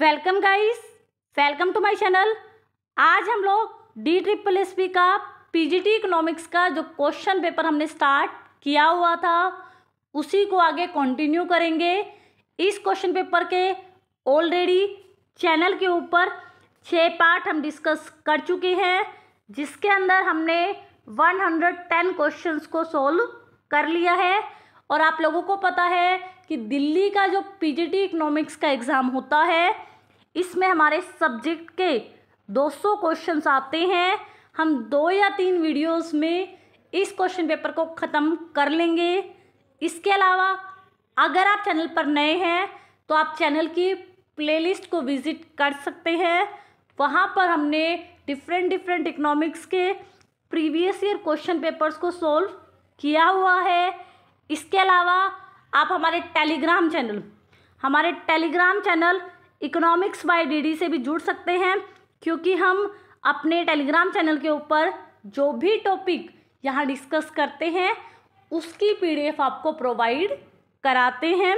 Welcome guys welcome to my channel आज हम लोग डी ट्रिपल एस पी का पीजीटी इकोनॉमिक्स का जो क्वेश्चन पेपर हमने स्टार्ट किया हुआ था उसी को आगे कंटिन्यू करेंगे इस क्वेश्चन पेपर के ऑलरेडी चैनल के ऊपर छः पार्ट हम डिस्कस कर चुके हैं जिसके अंदर हमने 110 क्वेश्चंस को सॉल्व कर लिया है और आप लोगों को पता है कि दिल्ली का जो पीजीटी इकोनॉमिक्स का एग्ज़ाम होता है इसमें हमारे सब्जेक्ट के 200 क्वेश्चंस आते हैं हम दो या तीन वीडियोस में इस क्वेश्चन पेपर को ख़त्म कर लेंगे इसके अलावा अगर आप चैनल पर नए हैं तो आप चैनल की प्लेलिस्ट को विज़िट कर सकते हैं वहाँ पर हमने डिफरेंट डिफरेंट इकोनॉमिक्स के प्रीवियस ईयर क्वेश्चन पेपर्स को सॉल्व किया हुआ है इसके अलावा आप हमारे टेलीग्राम चैनल हमारे Telegram channel economics by DD से भी जुड़ सकते हैं क्योंकि हम अपने टेलीग्राम चैनल के ऊपर जो भी टॉपिक यहाँ डिस्कस करते हैं उसकी पीडीएफ आपको प्रोवाइड कराते हैं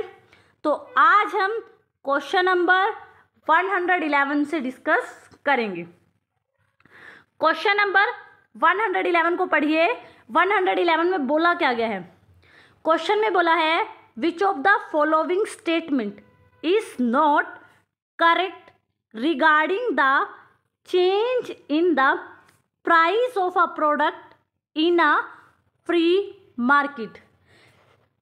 तो आज हम क्वेश्चन नंबर 111 से डिस्कस करेंगे क्वेश्चन नंबर 111 को पढ़िए 111 में बोला क्या गया है क्वेश्चन में बोला है which of the following statement is not correct regarding the change in the price of a product in a free market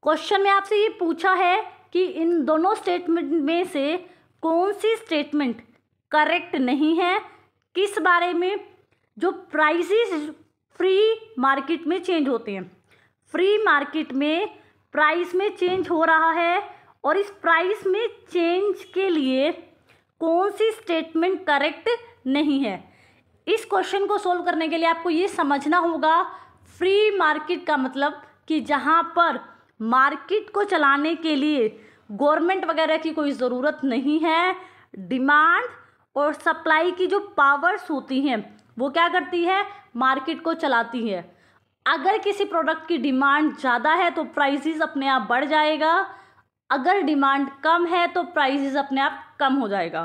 question में आपसे ये पूछा है कि इन दोनों स्टेटमेंट में से कौन सी स्टेटमेंट करेक्ट नहीं है किस बारे में जो प्राइसेस फ्री मार्केट में चेंज होते हैं फ्री मार्केट में प्राइस में चेंज हो रहा है और इस प्राइस में चेंज के लिए कौन सी स्टेटमेंट करेक्ट नहीं है इस क्वेश्चन को सोल्व करने के लिए आपको ये समझना होगा फ्री मार्केट का मतलब कि जहाँ पर मार्केट को चलाने के लिए गवर्नमेंट वगैरह की कोई ज़रूरत नहीं है डिमांड और सप्लाई की जो पावर्स होती हैं वो क्या करती है मार्केट को चलाती है अगर किसी प्रोडक्ट की डिमांड ज़्यादा है तो प्राइसेस अपने आप बढ़ जाएगा अगर डिमांड कम है तो प्राइसेस अपने आप कम हो जाएगा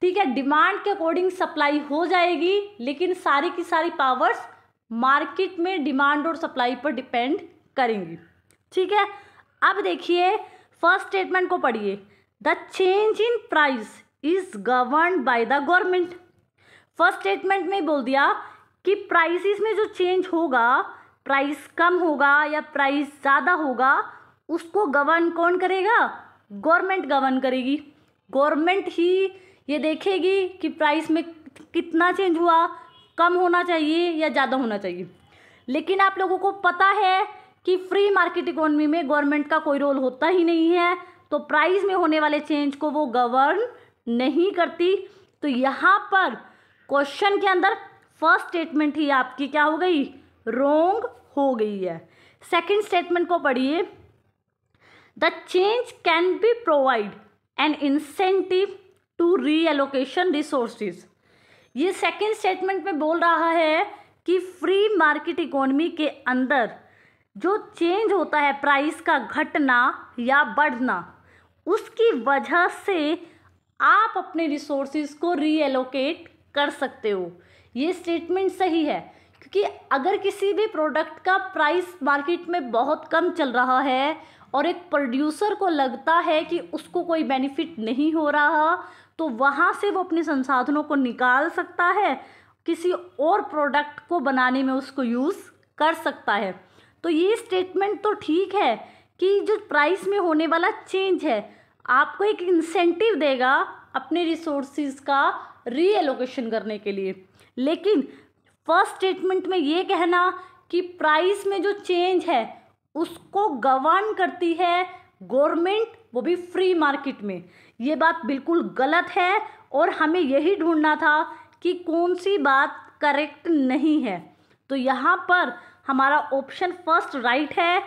ठीक है डिमांड के अकॉर्डिंग सप्लाई हो जाएगी लेकिन सारी की सारी पावर्स मार्केट में डिमांड और सप्लाई पर डिपेंड करेंगी ठीक है अब देखिए फर्स्ट स्टेटमेंट को पढ़िए the change in price is govern by the government first statement में बोल दिया कि प्राइसिस में जो चेंज होगा प्राइस कम होगा या प्राइस ज़्यादा होगा उसको गवर्न कौन करेगा गवर्नमेंट गवर्न करेगी गवर्नमेंट ही ये देखेगी कि प्राइस में कितना चेंज हुआ कम होना चाहिए या ज़्यादा होना चाहिए लेकिन आप लोगों को पता है कि फ्री मार्केट इकोनॉमी में गवर्नमेंट का कोई रोल होता ही नहीं है तो प्राइस में होने वाले चेंज को वो गवर्न नहीं करती तो यहाँ पर क्वेश्चन के अंदर फर्स्ट स्टेटमेंट ही आपकी क्या हो गई रोंग हो गई है सेकेंड स्टेटमेंट को पढ़िए the change can be provide an incentive to reallocation resources ये सेकेंड स्टेटमेंट में बोल रहा है कि फ्री मार्केट इकोनमी के अंदर जो चेंज होता है प्राइस का घटना या बढ़ना उसकी वजह से आप अपने रिसोर्सिस को रीएलोकेट कर सकते हो ये स्टेटमेंट सही है क्योंकि अगर किसी भी प्रोडक्ट का प्राइस मार्केट में बहुत कम चल रहा है और एक प्रोड्यूसर को लगता है कि उसको कोई बेनिफिट नहीं हो रहा तो वहाँ से वो अपने संसाधनों को निकाल सकता है किसी और प्रोडक्ट को बनाने में उसको यूज़ कर सकता है तो ये स्टेटमेंट तो ठीक है कि जो प्राइस में होने वाला चेंज है आपको एक इंसेंटिव देगा अपने रिसोर्सिस का रीएलोकेशन करने के लिए लेकिन फर्स्ट स्टेटमेंट में ये कहना कि प्राइस में जो चेंज है उसको गवर्न करती है गवर्नमेंट वो भी फ्री मार्केट में ये बात बिल्कुल गलत है और हमें यही ढूंढना था कि कौन सी बात करेक्ट नहीं है तो यहाँ पर हमारा ऑप्शन फर्स्ट राइट है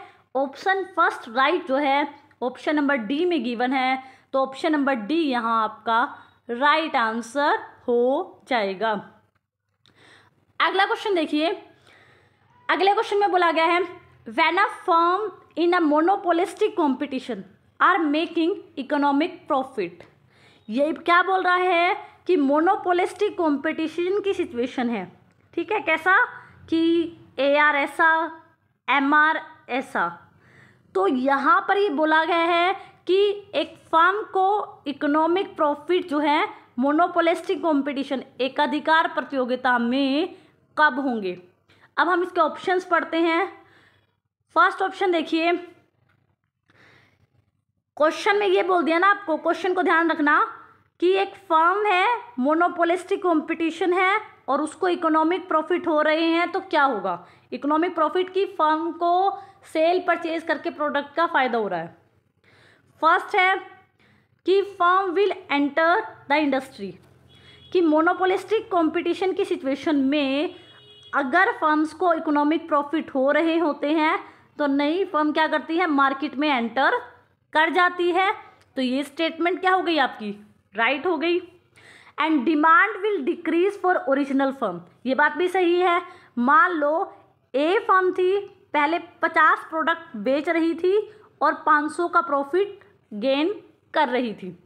ऑप्शन फर्स्ट राइट जो है ऑप्शन नंबर डी में गिवन है तो ऑप्शन नंबर डी यहाँ आपका राइट right आंसर हो जाएगा अगला क्वेश्चन देखिए अगले क्वेश्चन में बोला गया है when a firm in a monopolistic competition are making economic profit ये क्या बोल रहा है कि मोनोपोलिस्टिक कॉम्पिटिशन की सिचुएशन है ठीक है कैसा कि ए आर ऐसा एम आर ऐसा तो यहाँ पर ये बोला गया है कि एक फर्म को इकोनॉमिक प्रॉफिट जो है मोनोपोलिस्टिक कंपटीशन एकाधिकार प्रतियोगिता में कब होंगे अब हम इसके ऑप्शंस पढ़ते हैं फर्स्ट ऑप्शन देखिए क्वेश्चन में ये बोल दिया ना आपको क्वेश्चन को ध्यान रखना कि एक फर्म है मोनोपोलिस्टिक कंपटीशन है और उसको इकोनॉमिक प्रॉफिट हो रहे हैं तो क्या होगा इकोनॉमिक प्रॉफिट की फर्म को सेल परचेज करके प्रोडक्ट का फ़ायदा हो रहा है फर्स्ट है कि firm will enter the industry कि मोनोपोलिस्टिक कंपटीशन की सिचुएशन में अगर फर्म्स को इकोनॉमिक प्रॉफिट हो रहे होते हैं तो नई फर्म क्या करती है मार्केट में एंटर कर जाती है तो ये स्टेटमेंट क्या हो गई आपकी राइट right हो गई and demand will decrease for original firm ये बात भी सही है मान लो ए फर्म थी पहले पचास प्रोडक्ट बेच रही थी और पाँच सौ का प्रॉफिट गेन कर रही थी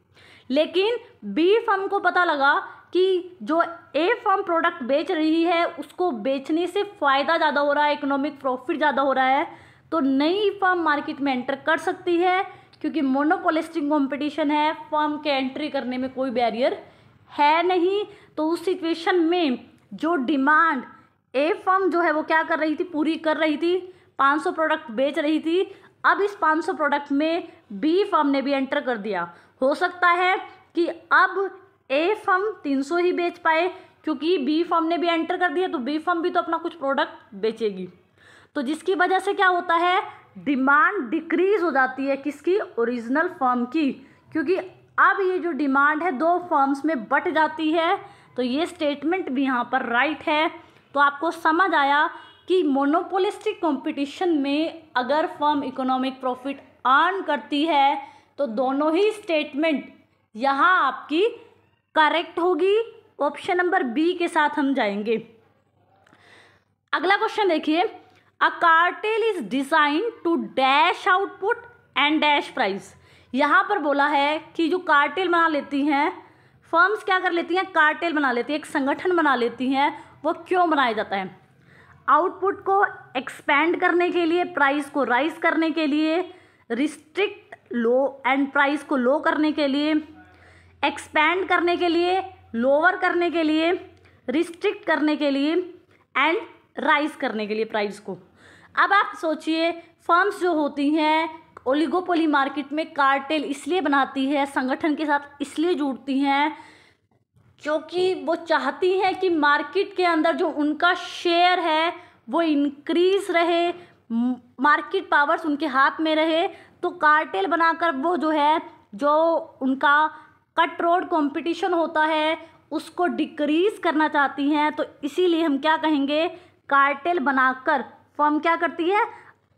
लेकिन बी फर्म को पता लगा कि जो ए फॉर्म प्रोडक्ट बेच रही है उसको बेचने से फ़ायदा ज़्यादा हो रहा है इकोनॉमिक प्रॉफिट ज़्यादा हो रहा है तो नई फॉर्म मार्केट में एंटर कर सकती है क्योंकि मोनोपोलिस्टिंग कंपटीशन है फॉर्म के एंट्री करने में कोई बैरियर है नहीं तो उस सिचुएशन में जो डिमांड ए फॉर्म जो है वो क्या कर रही थी पूरी कर रही थी 500 प्रोडक्ट बेच रही थी अब इस 500 प्रोडक्ट में बी फॉर्म ने भी एंटर कर दिया हो सकता है कि अब ए फर्म सौ ही बेच पाए क्योंकि बी फर्म ने भी एंटर कर दिया तो बी फर्म भी तो अपना कुछ प्रोडक्ट बेचेगी तो जिसकी वजह से क्या होता है डिमांड डिक्रीज हो जाती है किसकी ओरिजिनल फर्म की क्योंकि अब ये जो डिमांड है दो फर्म्स में बट जाती है तो ये स्टेटमेंट भी यहाँ पर राइट right है तो आपको समझ आया कि मोनोपोलिस्टिक कंपटीशन में अगर फर्म इकोनॉमिक प्रॉफिट अर्न करती है तो दोनों ही स्टेटमेंट यहाँ आपकी करेक्ट होगी ऑप्शन नंबर बी के साथ हम जाएंगे अगला क्वेश्चन देखिए a cartel is design to dash output and dash price यहाँ पर बोला है कि जो कार्टेल बना लेती हैं फर्म्स क्या कर लेती हैं कार्टेल बना लेती हैं एक संगठन बना लेती हैं वो क्यों बनाया जाता है आउटपुट को एक्सपेंड करने के लिए प्राइस को राइज करने के लिए रिस्ट्रिक्ट लो एंड प्राइस को लो करने के लिए एक्सपैंड करने के लिए लोअर करने के लिए रिस्ट्रिक्ट करने के लिए एंड राइज करने के लिए प्राइस को अब आप सोचिए फर्म्स जो होती हैं ओलिगोपोली मार्केट में कार्टेल इसलिए बनाती है संगठन के साथ इसलिए जुड़ती हैं क्योंकि वो चाहती हैं कि मार्केट के अंदर जो उनका शेयर है वो इनक्रीज रहे मार्केट पावर्स उनके हाथ में रहे तो कार्टेल बनाकर वो जो है जो उनका कट रोड कॉम्पिटिशन होता है उसको डिक्रीज करना चाहती हैं तो इसीलिए हम क्या कहेंगे कार्टेल बनाकर फर्म क्या करती है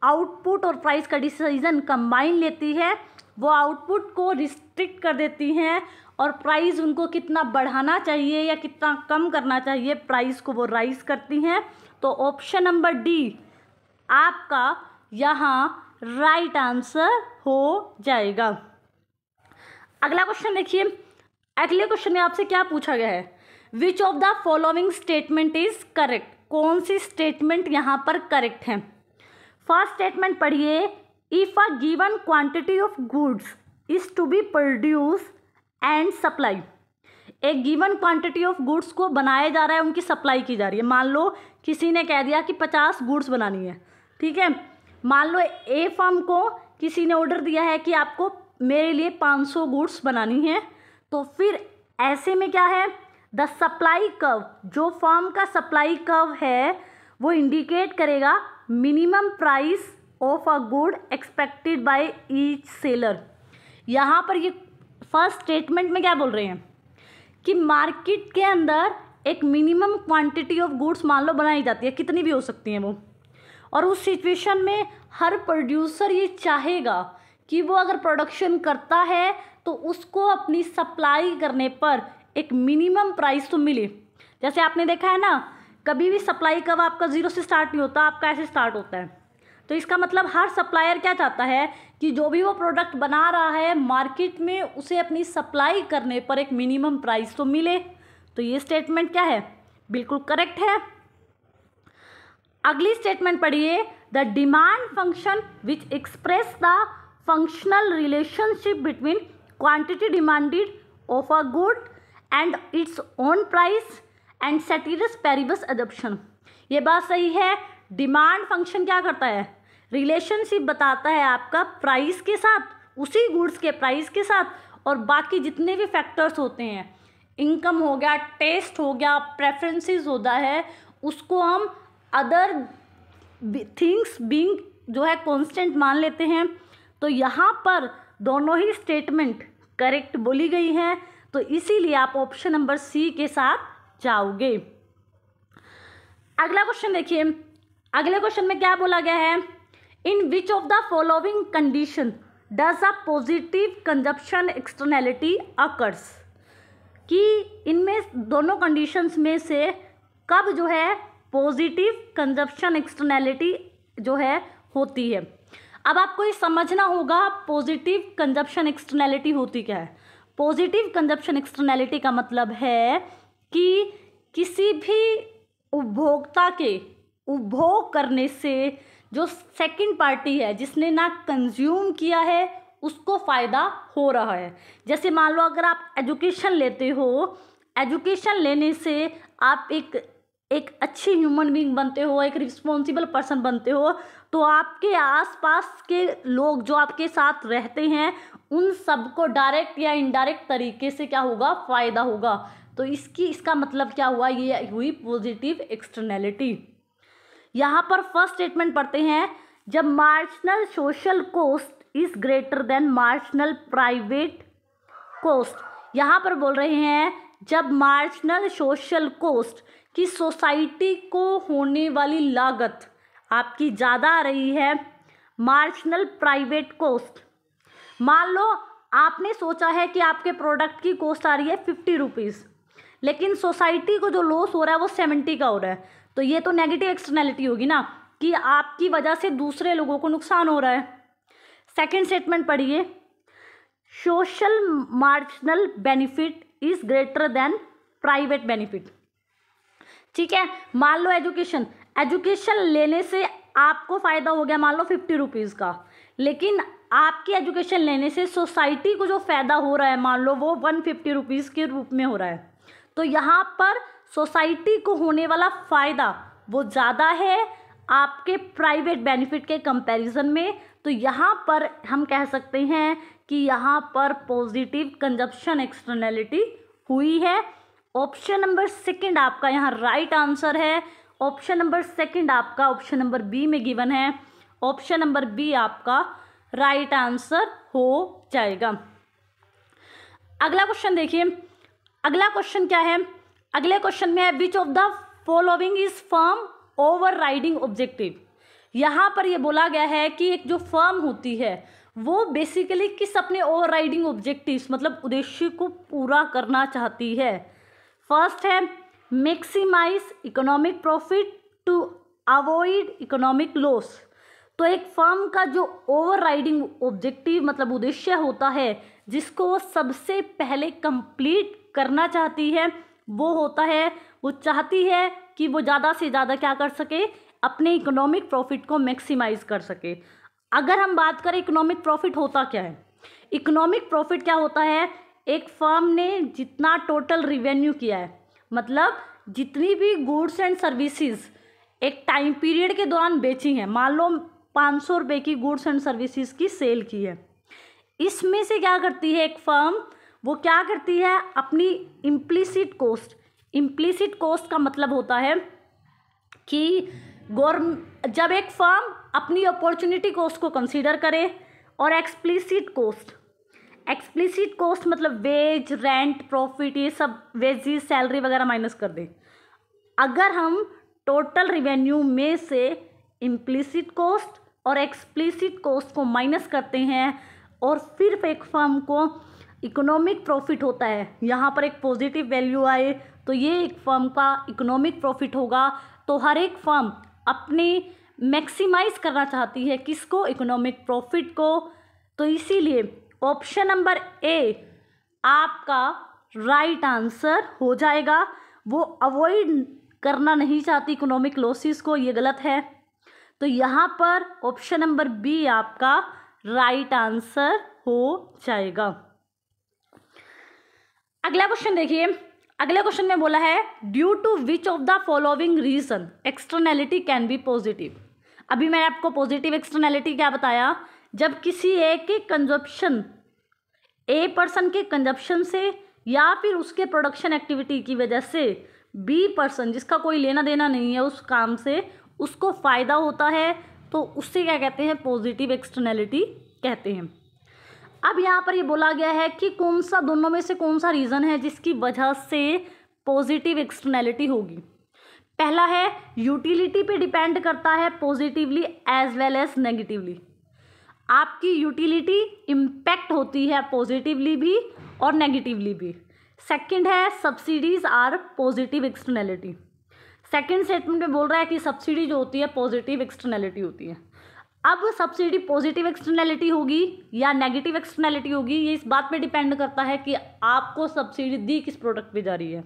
आउटपुट और प्राइस का डिसीजन कंबाइन लेती है वो आउटपुट को रिस्ट्रिक्ट कर देती हैं और प्राइस उनको कितना बढ़ाना चाहिए या कितना कम करना चाहिए प्राइस को वो राइज करती हैं तो ऑप्शन नंबर डी आपका यहाँ राइट आंसर हो जाएगा अगला क्वेश्चन देखिए अगले क्वेश्चन में आपसे क्या पूछा गया है which of the following statement is correct कौन सी स्टेटमेंट यहाँ पर करेक्ट है फर्स्ट स्टेटमेंट पढ़िए if a given quantity of goods is to be produce and supply एक गिवन क्वांटिटी ऑफ गुड्स को बनाया जा रहा है उनकी सप्लाई की जा रही है मान लो किसी ने कह दिया कि पचास गुड्स बनानी है ठीक है मान लो ए फर्म को किसी ने ऑर्डर दिया है कि आपको मेरे लिए पाँच सौ गुड्स बनानी है तो फिर ऐसे में क्या है द सप्लाई कव जो फॉर्म का सप्लाई कव है वो इंडिकेट करेगा minimum price of a good expected by each seller यहाँ पर ये फर्स्ट स्टेटमेंट में क्या बोल रहे हैं कि मार्केट के अंदर एक मिनिमम क्वांटिटी ऑफ गुड्स मान लो बनाई जाती है कितनी भी हो सकती हैं वो और उस सिचुएशन में हर प्रोड्यूसर ये चाहेगा कि वो अगर प्रोडक्शन करता है तो उसको अपनी सप्लाई करने पर एक मिनिमम प्राइस तो मिले जैसे आपने देखा है ना कभी भी सप्लाई कब आपका ज़ीरो से स्टार्ट नहीं होता आपका ऐसे स्टार्ट होता है तो इसका मतलब हर सप्लायर क्या चाहता है कि जो भी वो प्रोडक्ट बना रहा है मार्केट में उसे अपनी सप्लाई करने पर एक मिनिमम प्राइस तो मिले तो ये स्टेटमेंट क्या है बिल्कुल करेक्ट है अगली स्टेटमेंट पढ़िए the demand function which express the functional relationship between quantity demanded of a good and its own price and ceteris paribus adoption ये बात सही है डिमांड फंक्शन क्या करता है रिलेशनशिप बताता है आपका प्राइस के साथ उसी गुड्स के प्राइस के साथ और बाकी जितने भी फैक्टर्स होते हैं इनकम हो गया टेस्ट हो गया प्रेफरेंसेस होता है उसको हम अदर थिंग्स बींग जो है कांस्टेंट मान लेते हैं तो यहाँ पर दोनों ही स्टेटमेंट करेक्ट बोली गई हैं तो इसीलिए आप ऑप्शन नंबर सी के साथ जाओगे अगला क्वेश्चन देखिए अगले क्वेश्चन में क्या बोला गया है in which of the following condition does a positive consumption externality occurs कि इनमें दोनों कंडीशंस में से कब जो है पॉजिटिव कंजप्शन एक्सटर्नैलिटी जो है होती है अब आपको ये समझना होगा पॉजिटिव कंजप्शन एक्सटर्नैलिटी होती क्या है पॉजिटिव कंजप्शन एक्सटर्नैलिटी का मतलब है कि किसी भी उपभोक्ता के उपभोग करने से जो सेकंड पार्टी है जिसने ना कंज्यूम किया है उसको फ़ायदा हो रहा है जैसे मान लो अगर आप एजुकेशन लेते हो एजुकेशन लेने से आप एक एक अच्छी ह्यूमन बींग बनते हो एक रिस्पॉन्सिबल पर्सन बनते हो तो आपके आसपास के लोग जो आपके साथ रहते हैं उन सबको डायरेक्ट या इनडायरेक्ट तरीके से क्या होगा फ़ायदा होगा तो इसकी इसका मतलब क्या हुआ ये हुई पॉजिटिव एक्सटर्नैलिटी यहाँ पर फर्स्ट स्टेटमेंट पढ़ते हैं जब marginal social cost is greater than marginal private cost यहाँ पर बोल रहे हैं जब मार्जिनल सोशल कोस्ट की सोसाइटी को होने वाली लागत आपकी ज़्यादा आ रही है मार्जिनल प्राइवेट कॉस्ट मान लो आपने सोचा है कि आपके प्रोडक्ट की कॉस्ट आ रही है फिफ्टी रुपीज़ लेकिन सोसाइटी को जो लॉस हो रहा है वो सेवेंटी का हो रहा है तो ये तो नेगेटिव एक्सटर्नैलिटी होगी ना कि आपकी वजह से दूसरे लोगों को नुकसान हो रहा है सेकेंड स्टेटमेंट पढ़िए social marginal benefit is greater than private benefit ठीक है मान लो एजुकेशन एजुकेशन लेने से आपको फ़ायदा हो गया मान लो फिफ्टी रुपीज़ का लेकिन आपकी एजुकेशन लेने से सोसाइटी को जो फ़ायदा हो रहा है मान लो वो वन फिफ्टी रुपीज़ के रूप में हो रहा है तो यहाँ पर सोसाइटी को होने वाला फ़ायदा वो ज़्यादा है आपके प्राइवेट बेनिफिट के कंपैरिजन में तो यहाँ पर हम कह सकते हैं कि यहाँ पर पॉजिटिव कंजप्शन एक्सटर्नैलिटी हुई है ऑप्शन नंबर सेकंड आपका यहाँ राइट आंसर है ऑप्शन नंबर सेकंड आपका ऑप्शन नंबर बी में गिवन है ऑप्शन नंबर बी आपका राइट आंसर हो जाएगा अगला क्वेश्चन देखिए अगला क्वेश्चन क्या है अगले क्वेश्चन में है which of the following is firm overriding objective यहाँ पर यह बोला गया है कि एक जो फर्म होती है वो बेसिकली किस अपने ओवर राइडिंग ऑब्जेक्टिव्स मतलब उद्देश्य को पूरा करना चाहती है फर्स्ट है maximize economic profit to avoid economic loss तो एक फर्म का जो ओवर राइडिंग ऑब्जेक्टिव मतलब उद्देश्य होता है जिसको वो सबसे पहले कंप्लीट करना चाहती है वो होता है वो चाहती है कि वो ज़्यादा से ज़्यादा क्या कर सके अपने इकोनॉमिक प्रॉफिट को मैक्सिमाइज कर सके अगर हम बात करें इकोनॉमिक प्रॉफिट होता क्या है इकोनॉमिक प्रॉफिट क्या होता है एक फर्म ने जितना टोटल रिवेन्यू किया है मतलब जितनी भी गुड्स एंड सर्विसेज एक टाइम पीरियड के दौरान बेची हैं मान लो पाँच सौ रुपये की गुड्स एंड सर्विसेज की सेल की है इसमें से क्या करती है एक फर्म वो क्या करती है अपनी इम्प्लीसिट कॉस्ट इम्प्लीसिट कॉस्ट का मतलब होता है कि गौर जब एक फर्म अपनी अपॉर्चुनिटी कॉस्ट को कंसीडर करे और एक्सप्लिसिट कॉस्ट एक्सप्लिसिट कॉस्ट मतलब वेज रेंट प्रॉफिट ये सब वेजेस सैलरी वगैरह माइनस कर दें अगर हम टोटल रिवेन्यू में से इम्प्लिसिट कॉस्ट और एक्सप्लिसिट कॉस्ट को माइनस करते हैं और फिर एक फर्म को इकोनॉमिक प्रॉफिट होता है यहाँ पर एक पॉजिटिव वैल्यू आए तो ये एक फर्म का इकोनॉमिक प्रॉफिट होगा तो हर एक फर्म अपने मैक्सिमाइज करना चाहती है किसको इकोनॉमिक प्रॉफिट को तो इसीलिए ऑप्शन नंबर ए आपका राइट right आंसर हो जाएगा वो अवॉइड करना नहीं चाहती इकोनॉमिक लॉसेस को ये गलत है तो यहाँ पर ऑप्शन नंबर बी आपका राइट right आंसर हो जाएगा अगला क्वेश्चन देखिए अगले क्वेश्चन में बोला है due to which of the following reason externality can be positive अभी मैंने आपको पॉजिटिव एक्सटर्नैलिटी क्या बताया जब किसी एक के कंजप्शन ए पर्सन के कंजप्शन से या फिर उसके प्रोडक्शन एक्टिविटी की वजह से बी पर्सन जिसका कोई लेना देना नहीं है उस काम से उसको फ़ायदा होता है तो उससे क्या कहते हैं पॉजिटिव एक्सटर्नैलिटी कहते हैं अब यहाँ पर ये बोला गया है कि कौन सा दोनों में से कौन सा रीज़न है जिसकी वजह से पॉजिटिव एक्सटर्नैलिटी होगी पहला है यूटिलिटी पे डिपेंड करता है positively as well as negatively आपकी यूटिलिटी इम्पैक्ट होती है पॉजिटिवली भी और नेगेटिवली भी सेकंड है subsidies are positive externality second statement में बोल रहा है कि सब्सिडी जो होती है पॉजिटिव एक्सटर्नैलिटी होती है अब सब्सिडी पॉजिटिव एक्सटर्नैलिटी होगी या नेगेटिव एक्सटर्नैलिटी होगी ये इस बात पे डिपेंड करता है कि आपको सब्सिडी दी किस प्रोडक्ट पे जा रही है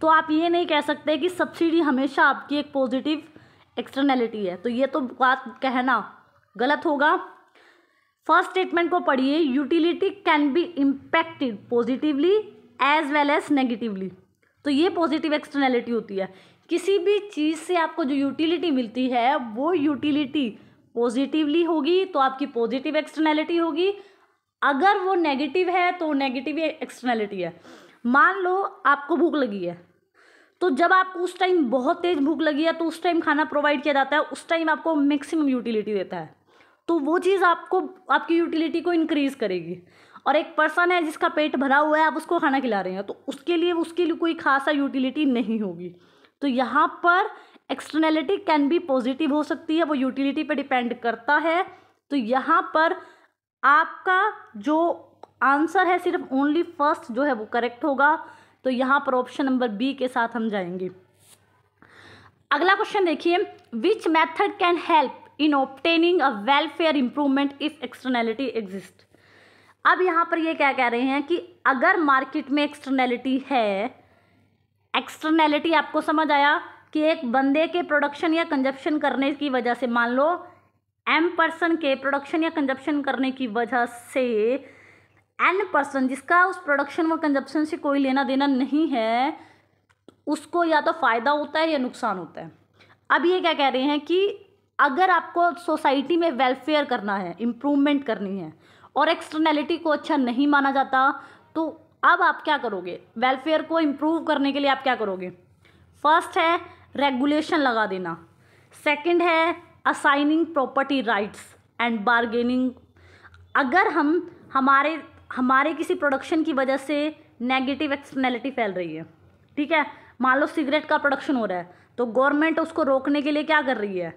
तो आप ये नहीं कह सकते कि सब्सिडी हमेशा आपकी एक पॉजिटिव एक्सटर्नैलिटी है तो ये तो बात कहना गलत होगा फर्स्ट स्टेटमेंट को पढ़िए utility can be impacted positively as well as negatively तो ये पॉजिटिव एक्सटर्नैलिटी होती है किसी भी चीज़ से आपको जो यूटिलिटी मिलती है वो यूटिलिटी पॉजिटिवली होगी तो आपकी पॉजिटिव एक्सटर्नैलिटी होगी अगर वो नेगेटिव है तो नेगेटिव एक्सटर्नैलिटी है मान लो आपको भूख लगी है तो जब आपको उस टाइम बहुत तेज़ भूख लगी है तो उस टाइम खाना प्रोवाइड किया जाता है उस टाइम आपको मैक्सिमम यूटिलिटी देता है तो वो चीज़ आपको आपकी यूटिलिटी को इंक्रीज़ करेगी और एक पर्सन है जिसका पेट भरा हुआ है आप उसको खाना खिला रहे हैं तो उसके लिए उसके लिए कोई खासा यूटिलिटी नहीं होगी तो यहाँ पर एक्सटर्नैलिटी कैन बी पॉजिटिव हो सकती है वो यूटिलिटी पर डिपेंड करता है तो यहाँ पर आपका जो आंसर है सिर्फ ओनली फर्स्ट जो है वो करेक्ट होगा तो यहाँ पर ऑप्शन नंबर बी के साथ हम जाएंगे अगला क्वेश्चन देखिए which method can help in obtaining a welfare improvement if externality exist अब यहाँ पर ये क्या कह रहे हैं कि अगर मार्केट में एक्सटर्नैलिटी है एक्सटर्नैलिटी आपको समझ आया कि एक बंदे के प्रोडक्शन या कंजप्शन करने की वजह से मान लो एम पर्सन के प्रोडक्शन या कंजप्शन करने की वजह से एन पर्सन जिसका उस प्रोडक्शन व कंजप्शन से कोई लेना देना नहीं है उसको या तो फ़ायदा होता है या नुकसान होता है अब ये क्या कह रहे हैं कि अगर आपको सोसाइटी में वेलफेयर करना है इम्प्रूवमेंट करनी है और एक्सटर्नैलिटी को अच्छा नहीं माना जाता तो अब आप क्या करोगे वेलफेयर को इम्प्रूव करने के लिए आप क्या करोगे फर्स्ट है रेगुलेशन लगा देना सेकंड है assigning property rights and bargaining अगर हम हमारे हमारे किसी प्रोडक्शन की वजह से नेगेटिव एक्सटर्नैलिटी फैल रही है ठीक है मान लो सिगरेट का प्रोडक्शन हो रहा है तो गवर्नमेंट उसको रोकने के लिए क्या कर रही है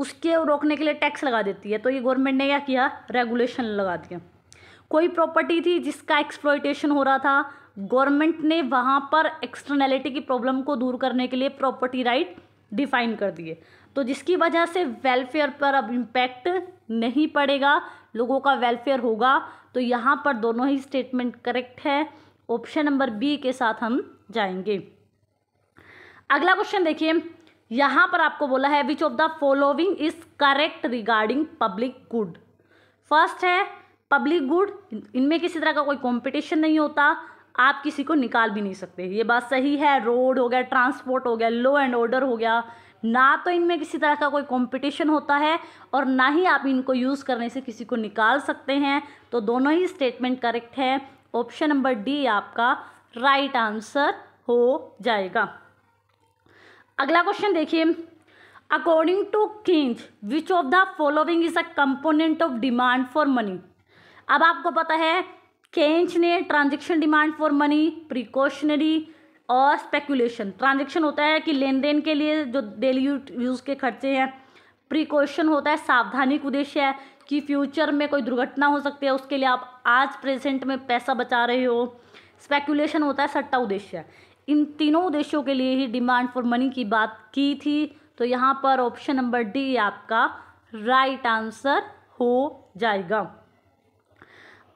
उसके रोकने के लिए टैक्स लगा देती है तो ये गवर्नमेंट ने क्या किया रेगुलेशन लगा दिया कोई प्रॉपर्टी थी जिसका एक्सप्लोइटेशन हो रहा था गवर्नमेंट ने वहाँ पर एक्सटर्नैलिटी की प्रॉब्लम को दूर करने के लिए प्रॉपर्टी राइट डिफाइन कर दिए तो जिसकी वजह से वेलफेयर पर अब इम्पैक्ट नहीं पड़ेगा लोगों का वेलफेयर होगा तो यहाँ पर दोनों ही स्टेटमेंट करेक्ट है ऑप्शन नंबर बी के साथ हम जाएंगे अगला क्वेश्चन देखिए यहाँ पर आपको बोला है which of the following is correct regarding public good first है पब्लिक गुड इनमें किसी तरह का कोई कंपटीशन नहीं होता आप किसी को निकाल भी नहीं सकते ये बात सही है रोड हो गया ट्रांसपोर्ट हो गया लॉ एंड ऑर्डर हो गया ना तो इनमें किसी तरह का कोई कंपटीशन होता है और ना ही आप इनको यूज़ करने से किसी को निकाल सकते हैं तो दोनों ही स्टेटमेंट करेक्ट है ऑप्शन नंबर डी आपका राइट आंसर हो जाएगा अगला क्वेश्चन देखिए according to Keynes which of the following is a component of demand for money अब आपको पता है केंच ने transaction demand for money precautionary और स्पेकुलेशन ट्रांजेक्शन होता है कि लेन देन के लिए जो डेली यूज़ के खर्चे हैं प्रिकॉशन होता है सावधानी का उद्देश्य है कि फ्यूचर में कोई दुर्घटना हो सकती है उसके लिए आप आज प्रेजेंट में पैसा बचा रहे हो स्पेकुलेशन होता है सट्टा उद्देश्य इन तीनों देशों के लिए ही डिमांड फॉर मनी की बात की थी तो यहाँ पर ऑप्शन नंबर डी आपका राइट आंसर हो जाएगा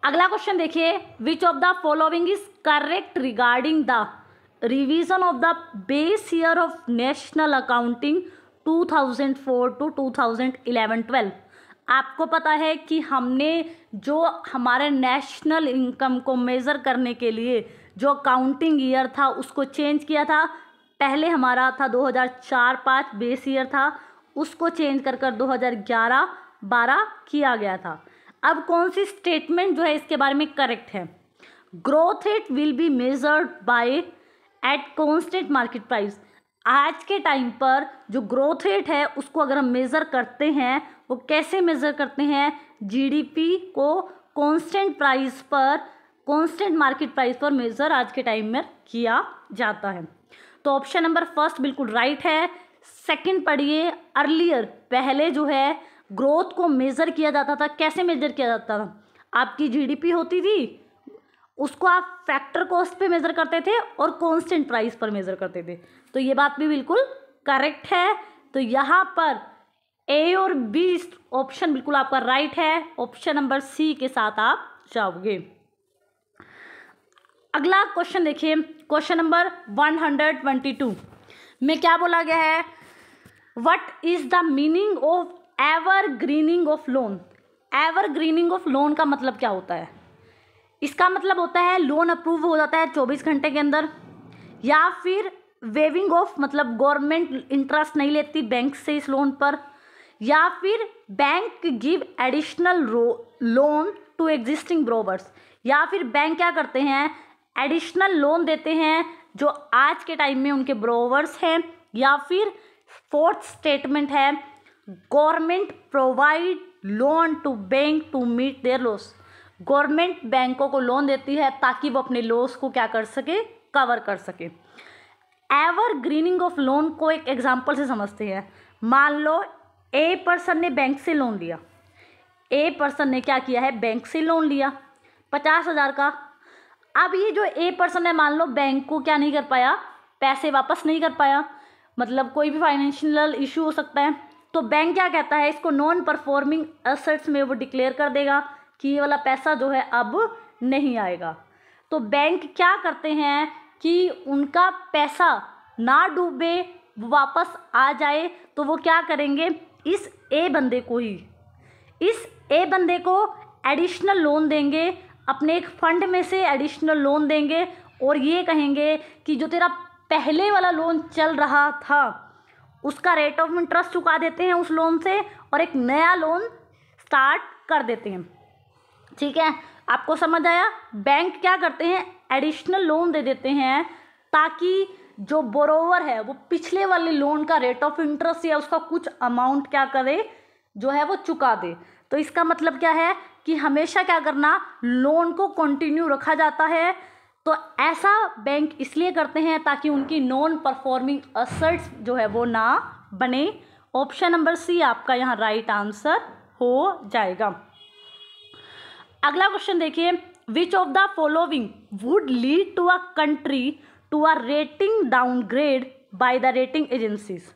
अगला क्वेश्चन देखिए which of the following is correct regarding the revision of the base year of national accounting 2004 to 2011-12 आपको पता है कि हमने जो हमारे नेशनल इनकम को मेज़र करने के लिए जो काउंटिंग ईयर था उसको चेंज किया था पहले हमारा था 2004 पाँच बेस ईयर था उसको चेंज कर कर दो 12 किया गया था अब कौन सी स्टेटमेंट जो है इसके बारे में करेक्ट है growth rate will be measured by at constant market price आज के टाइम पर जो ग्रोथ रेट है उसको अगर हम मेज़र करते हैं वो कैसे मेज़र करते हैं जीडीपी को कॉन्स्टेंट प्राइस पर कांस्टेंट मार्केट प्राइस पर मेजर आज के टाइम में किया जाता है तो ऑप्शन नंबर फर्स्ट बिल्कुल राइट है सेकंड पढ़िए अर्लियर पहले जो है ग्रोथ को मेज़र किया जाता था कैसे मेज़र किया जाता था आपकी जीडीपी होती थी उसको आप फैक्टर कॉस्ट पे मेज़र करते थे और कांस्टेंट प्राइस पर मेज़र करते थे तो ये बात भी बिल्कुल करेक्ट है तो यहाँ पर ए और बी ऑप्शन बिल्कुल आपका राइट है ऑप्शन नंबर सी के साथ आप जाओगे अगला क्वेश्चन देखिए question number one hundred twenty two में क्या बोला गया है what is the meaning of evergreening of loan evergreening of loan का मतलब क्या होता है इसका मतलब होता है लोन अप्रूव हो जाता है चौबीस घंटे के अंदर या फिर वेविंग ऑफ मतलब गवर्नमेंट इंटरेस्ट नहीं लेती बैंक से इस लोन पर या फिर bank give additional loan to existing borrowers या फिर बैंक क्या करते हैं एडिशनल लोन देते हैं जो आज के टाइम में उनके ब्रोवर्स हैं या फिर फोर्थ स्टेटमेंट है government provide loan to bank to meet their loss government बैंकों को लोन देती है ताकि वो अपने लोस को क्या कर सके कवर कर सके एवर ग्रीनिंग ऑफ लोन को एक एग्जाम्पल से समझते हैं मान लो ए पर्सन ने बैंक से लोन लिया ए पर्सन ने क्या किया है बैंक से लोन लिया पचास हज़ार का अब ये जो ए पर्सन है मान लो बैंक को क्या नहीं कर पाया पैसे वापस नहीं कर पाया मतलब कोई भी फाइनेंशियल इशू हो सकता है तो बैंक क्या कहता है इसको नॉन परफॉर्मिंग असेट्स में वो डिक्लेयर कर देगा कि ये वाला पैसा जो है अब नहीं आएगा तो बैंक क्या करते हैं कि उनका पैसा ना डूबे वापस आ जाए तो वो क्या करेंगे इस ए बंदे को ही इस ए बंदे को एडिशनल लोन देंगे अपने एक फ़ंड में से एडिशनल लोन देंगे और ये कहेंगे कि जो तेरा पहले वाला लोन चल रहा था उसका रेट ऑफ इंटरेस्ट चुका देते हैं उस लोन से और एक नया लोन स्टार्ट कर देते हैं ठीक है आपको समझ आया बैंक क्या करते हैं एडिशनल लोन दे देते हैं ताकि जो बोरोवर है वो पिछले वाले लोन का रेट ऑफ इंटरेस्ट या उसका कुछ अमाउंट क्या करे जो है वो चुका दे तो इसका मतलब क्या है कि हमेशा क्या करना लोन को कंटिन्यू रखा जाता है तो ऐसा बैंक इसलिए करते हैं ताकि उनकी नॉन परफॉर्मिंग असर्ट्स जो है वो ना बने ऑप्शन नंबर सी आपका यहाँ राइट आंसर हो जाएगा अगला क्वेश्चन देखिए which of the following would lead to a country to a rating downgrade by the rating agencies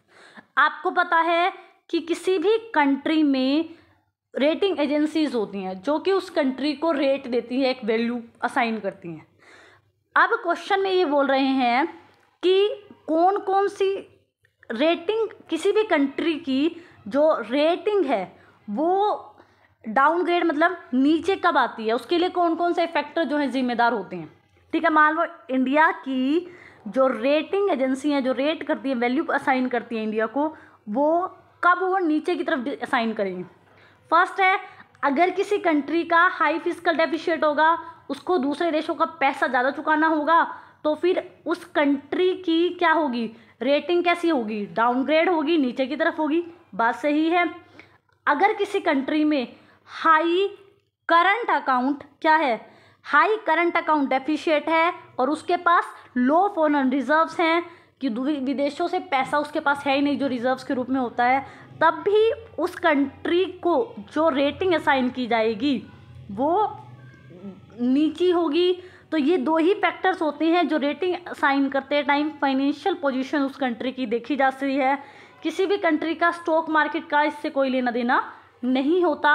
आपको पता है कि किसी भी कंट्री में रेटिंग एजेंसीज होती हैं जो कि उस कंट्री को रेट देती है एक वैल्यू असाइन करती हैं अब क्वेश्चन में ये बोल रहे हैं कि कौन कौन सी रेटिंग किसी भी कंट्री की जो रेटिंग है वो डाउनग्रेड मतलब नीचे कब आती है उसके लिए कौन कौन से फैक्टर जो हैं जिम्मेदार होते हैं ठीक है मान लो इंडिया की जो रेटिंग एजेंसी हैं जो रेट करती हैं वैल्यू असाइन करती हैं इंडिया को वो कब वो नीचे की तरफ असाइन करेंगे फर्स्ट है अगर किसी कंट्री का हाई फिजिकल डेफिशिएट होगा उसको दूसरे देशों का पैसा ज़्यादा चुकाना होगा तो फिर उस कंट्री की क्या होगी रेटिंग कैसी होगी डाउनग्रेड होगी नीचे की तरफ होगी बात सही है अगर किसी कंट्री में हाई करंट अकाउंट क्या है हाई करंट अकाउंट डेफिशिएट है और उसके पास लो फॉरन रिजर्व्स हैं कि विदेशों से पैसा उसके पास है ही नहीं जो रिजर्व्स के रूप में होता है तब भी उस कंट्री को जो रेटिंग असाइन की जाएगी वो नीची होगी तो ये दो ही फैक्टर्स होते हैं जो रेटिंग असाइन करते टाइम फाइनेंशियल पोजीशन उस कंट्री की देखी जा सकती है किसी भी कंट्री का स्टॉक मार्केट का इससे कोई लेना देना नहीं होता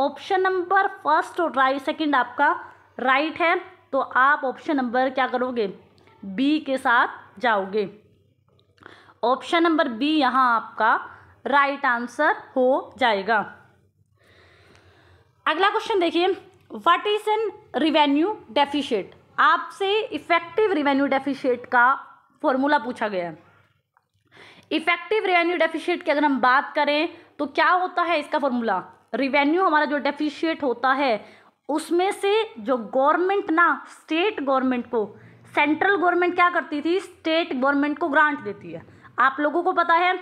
ऑप्शन नंबर फर्स्ट और राइट सेकंड आपका राइट है तो आप ऑप्शन नंबर क्या करोगे बी के साथ जाओगे ऑप्शन नंबर बी यहाँ आपका राइट आंसर हो जाएगा अगला क्वेश्चन देखिए what is an revenue deficit आपसे इफेक्टिव रिवेन्यू डेफिशिएट का फॉर्मूला पूछा गया है इफेक्टिव रिवेन्यू डेफिशिएट की अगर हम बात करें तो क्या होता है इसका फॉर्मूला रिवेन्यू हमारा जो डेफिशिएट होता है उसमें से जो गवर्नमेंट ना स्टेट गवर्नमेंट को सेंट्रल गवर्नमेंट क्या करती थी स्टेट गवर्नमेंट को ग्रांट देती है आप लोगों को पता है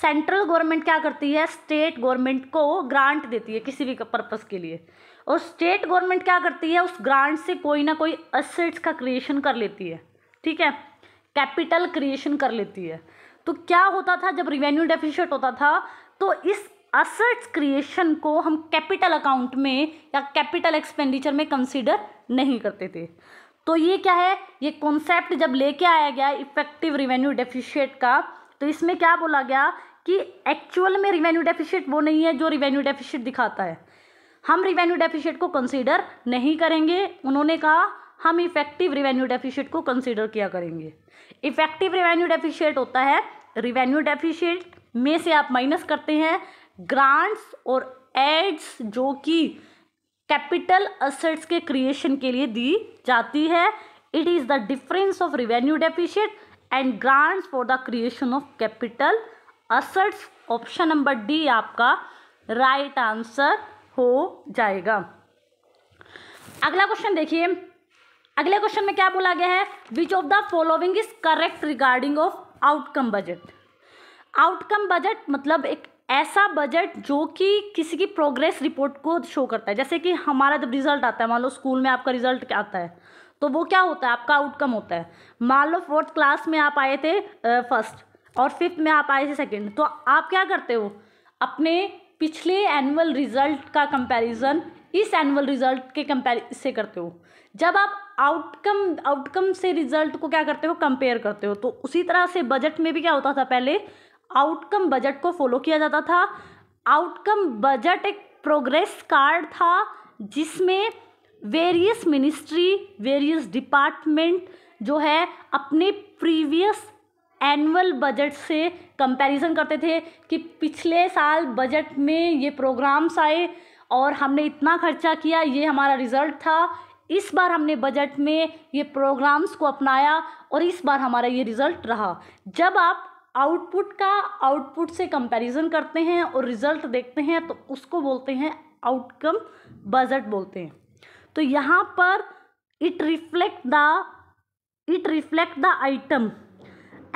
सेंट्रल गवर्नमेंट क्या करती है स्टेट गवर्नमेंट को ग्रांट देती है किसी भी पर्पज़ के लिए और स्टेट गवर्नमेंट क्या करती है उस ग्रांट से कोई ना कोई असेट्स का क्रिएशन कर लेती है ठीक है कैपिटल क्रिएशन कर लेती है तो क्या होता था जब रिवेन्यू डेफिशिएट होता था तो इस असेट्स क्रिएशन को हम कैपिटल अकाउंट में या कैपिटल एक्सपेंडिचर में कंसिडर नहीं करते थे तो ये क्या है ये कॉन्सेप्ट जब लेके आया गया इफेक्टिव रिवेन्यू डेफिशिएट का तो इसमें क्या बोला गया कि एक्चुअल में रिवेन्यू डेफिशिट वो नहीं है जो रिवेन्यू डेफिशिट दिखाता है हम रिवेन्यू डेफिशिट को कंसीडर नहीं करेंगे उन्होंने कहा हम इफेक्टिव रिवेन्यू डेफिशिट को कंसीडर किया करेंगे इफेक्टिव रिवेन्यू डेफिशिट होता है रिवेन्यू डेफिशिट में से आप माइनस करते हैं ग्रांट्स और एड्स जो कि कैपिटल असेट्स के क्रिएशन के लिए दी जाती है it is the difference of revenue deficit and grants for the creation of capital assets option number D आपका राइट आंसर हो जाएगा अगला क्वेश्चन देखिए अगले क्वेश्चन में क्या बोला गया है which of the following is correct regarding of outcome budget outcome budget मतलब एक ऐसा बजट जो कि किसी की प्रोग्रेस रिपोर्ट को शो करता है जैसे कि हमारा जब रिजल्ट आता है मान लो स्कूल में आपका रिजल्ट आता है तो वो क्या होता है आपका आउटकम होता है मान लो फोर्थ क्लास में आप आए थे फर्स्ट और फिफ्थ में आप आए थे सेकेंड तो आप क्या करते हो अपने पिछले एनुअल रिजल्ट का कंपैरिजन इस एनुअल रिजल्ट के कंपेर से करते हो जब आप आउटकम आउटकम से रिजल्ट को क्या करते हो कंपेयर करते हो तो उसी तरह से बजट में भी क्या होता था पहले आउटकम बजट को फॉलो किया जाता था आउटकम बजट एक प्रोग्रेस कार्ड था जिसमें वेरियस मिनिस्ट्री वेरियस डिपार्टमेंट जो है अपने प्रीवियस एनुअल बजट से कंपैरिजन करते थे कि पिछले साल बजट में ये प्रोग्राम्स आए और हमने इतना खर्चा किया ये हमारा रिज़ल्ट था इस बार हमने बजट में ये प्रोग्राम्स को अपनाया और इस बार हमारा ये रिज़ल्ट रहा जब आप आउटपुट का आउटपुट से कंपैरिजन करते हैं और रिज़ल्ट देखते हैं तो उसको बोलते हैं आउटकम बजट बोलते हैं तो यहाँ पर it reflect the it reflect the item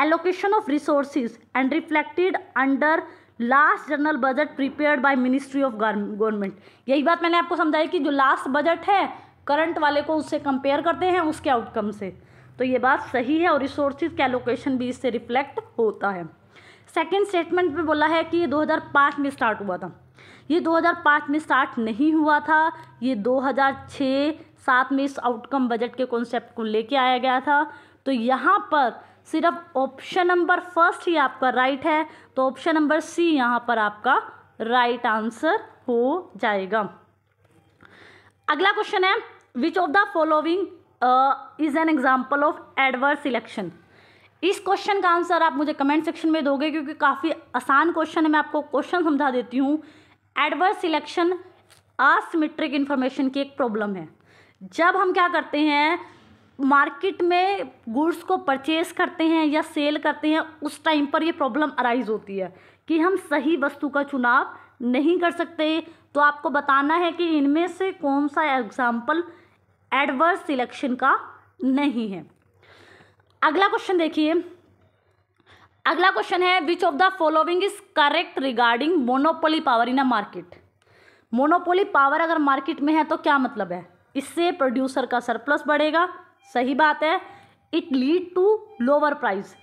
allocation of resources and reflected under last general budget prepared by ministry of government यही बात मैंने आपको समझाई कि जो लास्ट बजट है करंट वाले को उससे कंपेयर करते हैं उसके आउटकम से तो ये बात सही है और रिसोर्सिस का एलोकेशन भी इससे रिफ्लेक्ट होता है सेकेंड स्टेटमेंट में बोला है कि ये 2005 में स्टार्ट हुआ था ये 2005 में स्टार्ट नहीं हुआ था ये 2006 सात में इस आउटकम बजट के कॉन्सेप्ट को लेके आया गया था तो यहाँ पर सिर्फ ऑप्शन नंबर फर्स्ट ही आपका राइट है तो ऑप्शन नंबर सी यहाँ पर आपका राइट आंसर हो जाएगा अगला क्वेश्चन है which of the following is an example of adverse election इस क्वेश्चन का आंसर आप मुझे कमेंट सेक्शन में दोगे क्योंकि काफ़ी आसान क्वेश्चन है मैं आपको क्वेश्चन समझा देती हूँ एडवर्स सिलेक्शन आसमेट्रिक इन्फॉर्मेशन की एक प्रॉब्लम है जब हम क्या करते हैं मार्केट में गुड्स को परचेज करते हैं या सेल करते हैं उस टाइम पर ये प्रॉब्लम अराइज होती है कि हम सही वस्तु का चुनाव नहीं कर सकते तो आपको बताना है कि इनमें से कौन सा एग्जाम्पल एडवर्स सिलेक्शन का नहीं है अगला क्वेश्चन देखिए अगला क्वेश्चन है which of the following is correct regarding monopoly power in a market monopoly power अगर मार्केट में है तो क्या मतलब है इससे प्रोड्यूसर का सरप्लस बढ़ेगा सही बात है it lead to lower price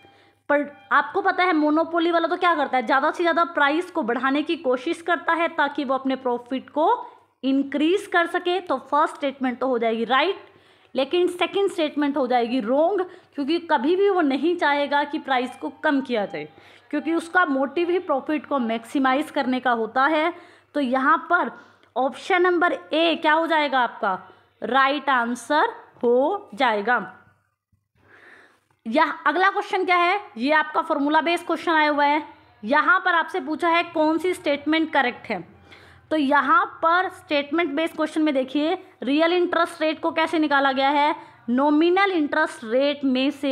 पर आपको पता है मोनोपोली वाला तो क्या करता है ज़्यादा से ज़्यादा प्राइस को बढ़ाने की कोशिश करता है ताकि वो अपने प्रॉफिट को इंक्रीज कर सके तो फर्स्ट स्टेटमेंट तो हो जाएगी राइट right? लेकिन सेकंड स्टेटमेंट हो जाएगी रोंग क्योंकि कभी भी वो नहीं चाहेगा कि प्राइस को कम किया जाए क्योंकि उसका मोटिव ही प्रॉफिट को मैक्सिमाइज करने का होता है तो यहाँ पर ऑप्शन नंबर ए क्या हो जाएगा आपका राइट right आंसर हो जाएगा यह अगला क्वेश्चन क्या है ये आपका फॉर्मूला बेस्ड क्वेश्चन आया हुआ है यहाँ पर आपसे पूछा है कौन सी स्टेटमेंट करेक्ट है तो यहाँ पर स्टेटमेंट बेस्ड क्वेश्चन में देखिए रियल इंटरेस्ट रेट को कैसे निकाला गया है नॉमिनल इंटरेस्ट रेट में से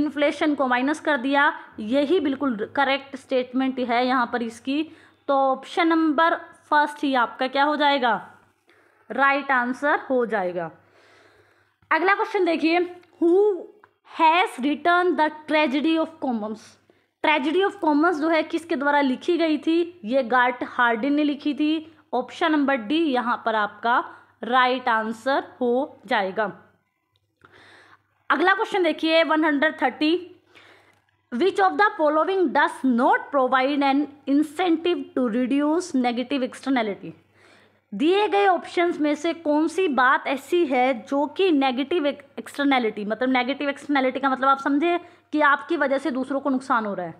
इन्फ्लेशन को माइनस कर दिया यही बिल्कुल करेक्ट स्टेटमेंट है यहाँ पर इसकी तो ऑप्शन नंबर फर्स्ट ही आपका क्या हो जाएगा राइट right आंसर हो जाएगा अगला क्वेश्चन देखिए who has written the tragedy of commons tragedy of commons जो है किसके द्वारा लिखी गई थी ये गार्ट हार्डिन ने लिखी थी ऑप्शन नंबर डी यहाँ पर आपका राइट आंसर हो जाएगा अगला क्वेश्चन देखिए one hundred thirty which of the following does not provide an incentive to reduce negative externality दिए गए ऑप्शंस में से कौन सी बात ऐसी है जो कि नेगेटिव एक्सटर्नैलिटी मतलब नेगेटिव एक्सटर्नैलिटी का मतलब आप समझे कि आपकी वजह से दूसरों को नुकसान हो रहा है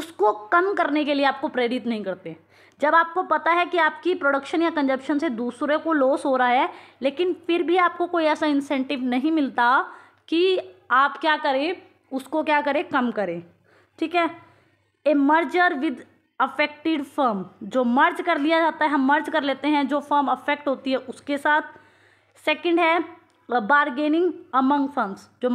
उसको कम करने के लिए आपको प्रेरित नहीं करते जब आपको पता है कि आपकी प्रोडक्शन या कंजप्शन से दूसरे को लॉस हो रहा है लेकिन फिर भी आपको कोई ऐसा इंसेंटिव नहीं मिलता कि आप क्या करें उसको क्या करें कम करें ठीक है A merger with affected firm जो मर्ज कर लिया जाता है हम मर्ज कर लेते हैं जो फर्म अफेक्ट होती है उसके साथ सेकंड है बारगेनिंग अमंग फर्म्स जो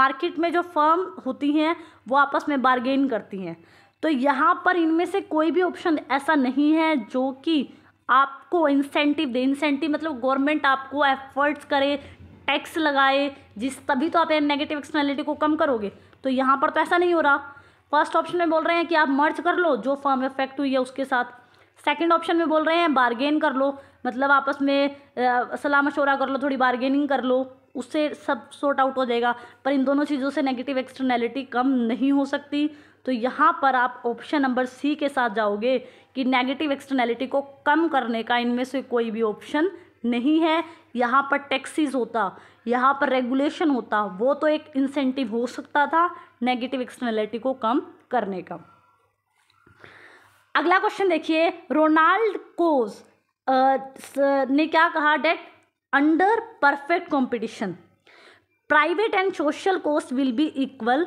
मार्केट में जो फर्म होती हैं वो आपस में बारगेन करती हैं तो यहाँ पर इनमें से कोई भी ऑप्शन ऐसा नहीं है जो कि आपको इंसेंटिव दे इंसेंटिव मतलब गवर्नमेंट आपको एफर्ट्स करे टैक्स लगाए जिस तभी तो आप नेगेटिव एक्सटर्नलिटी को कम करोगे तो यहाँ पर तो ऐसा नहीं हो रहा फर्स्ट ऑप्शन में बोल रहे हैं कि आप मर्ज कर लो जो फॉर्म इफेक्ट हुई है उसके साथ सेकंड ऑप्शन में बोल रहे हैं बारगेन कर लो मतलब आपस में सलाह मशवरा कर लो थोड़ी बारगेनिंग कर लो उससे सब सॉर्ट आउट हो जाएगा पर इन दोनों चीज़ों से नेगेटिव एक्सटर्नैलिटी कम नहीं हो सकती तो यहाँ पर आप ऑप्शन नंबर सी के साथ जाओगे कि नेगेटिव एक्सटर्नैलिटी को कम करने का इनमें से कोई भी ऑप्शन नहीं है यहाँ पर टैक्सीज होता यहाँ पर रेगुलेशन होता वो तो एक इंसेंटिव हो सकता था नेगेटिव एक्सटर्नैलिटी को कम करने का अगला क्वेश्चन देखिए रोनाल्ड कोज ने क्या कहा that under perfect competition private and social cost will be equal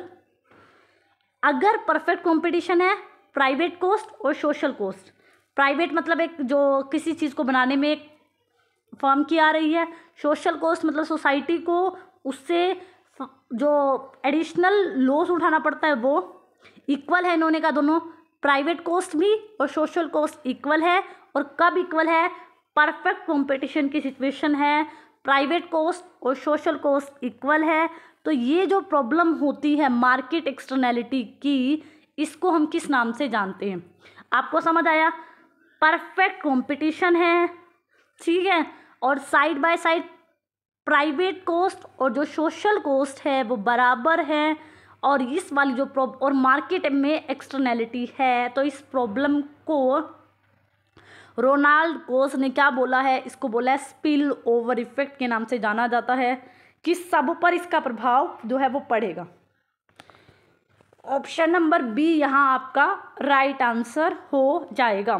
अगर परफेक्ट कंपटीशन है प्राइवेट कोस्ट और सोशल कोस्ट प्राइवेट मतलब एक जो किसी चीज़ को बनाने में एक फॉर्म की आ रही है सोशल कॉस्ट मतलब सोसाइटी को उससे जो एडिशनल लॉस उठाना पड़ता है वो इक्वल है इन्होंने कहा दोनों प्राइवेट कॉस्ट भी और सोशल कॉस्ट इक्वल है और कब इक्वल है परफेक्ट कंपटीशन की सिचुएशन है प्राइवेट कॉस्ट और सोशल कॉस्ट इक्वल है तो ये जो प्रॉब्लम होती है मार्केट एक्सटर्नैलिटी की इसको हम किस नाम से जानते हैं आपको समझ आया परफेक्ट कंपटीशन है ठीक है और side by side private cost और जो सोशल कोस्ट है वो बराबर है और इस वाली जो प्रॉब और मार्केट में एक्सटर्नैलिटी है तो इस प्रॉब्लम को रोनाल्ड कोस ने क्या बोला है इसको बोला है स्पिल ओवर इफेक्ट के नाम से जाना जाता है कि सब पर इसका प्रभाव जो है वो पड़ेगा ऑप्शन नंबर बी यहाँ आपका राइट आंसर हो जाएगा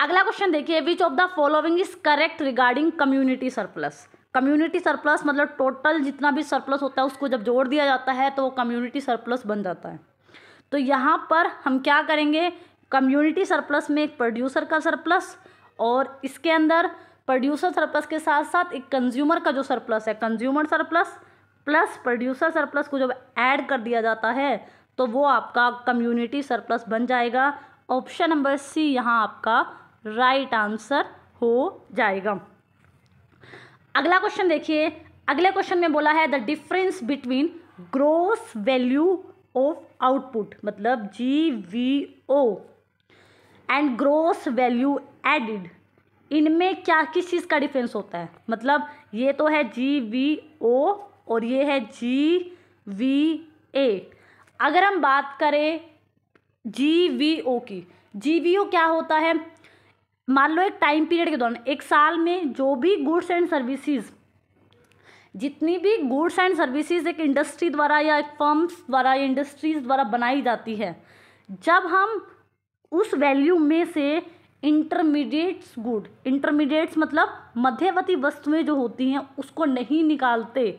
अगला क्वेश्चन देखिए which of the following is correct regarding community surplus community surplus मतलब टोटल जितना भी सरप्लस होता है उसको जब जोड़ दिया जाता है तो वो कम्युनिटी सरप्लस बन जाता है तो यहाँ पर हम क्या करेंगे कम्युनिटी सरप्लस में एक प्रोड्यूसर का सरप्लस और इसके अंदर प्रोड्यूसर सरप्लस के साथ साथ एक कंज्यूमर का जो सरप्लस है consumer surplus plus producer surplus को जब ऐड कर दिया जाता है तो वो आपका कम्युनिटी सरप्लस बन जाएगा ऑप्शन नंबर सी यहाँ आपका राइट आंसर हो जाएगा अगला क्वेश्चन देखिए अगले क्वेश्चन में बोला है the difference between gross value of output मतलब G V O and gross value added इनमें क्या किस चीज़ का डिफरेंस होता है मतलब ये तो है जी वी ओ और ये है जी वी ए अगर हम बात करें जी वी ओ की जी वी ओ क्या होता है मान लो एक टाइम पीरियड के दौरान एक साल में जो भी गुड्स एंड सर्विसेज जितनी भी गुड्स एंड सर्विसेज एक इंडस्ट्री द्वारा या एक फर्म्स द्वारा या इंडस्ट्रीज द्वारा बनाई जाती है जब हम उस वैल्यू में से इंटरमीडिएट्स गुड इंटरमीडिएट्स मतलब मध्यवर्ती वस्तुएं जो होती हैं उसको नहीं निकालते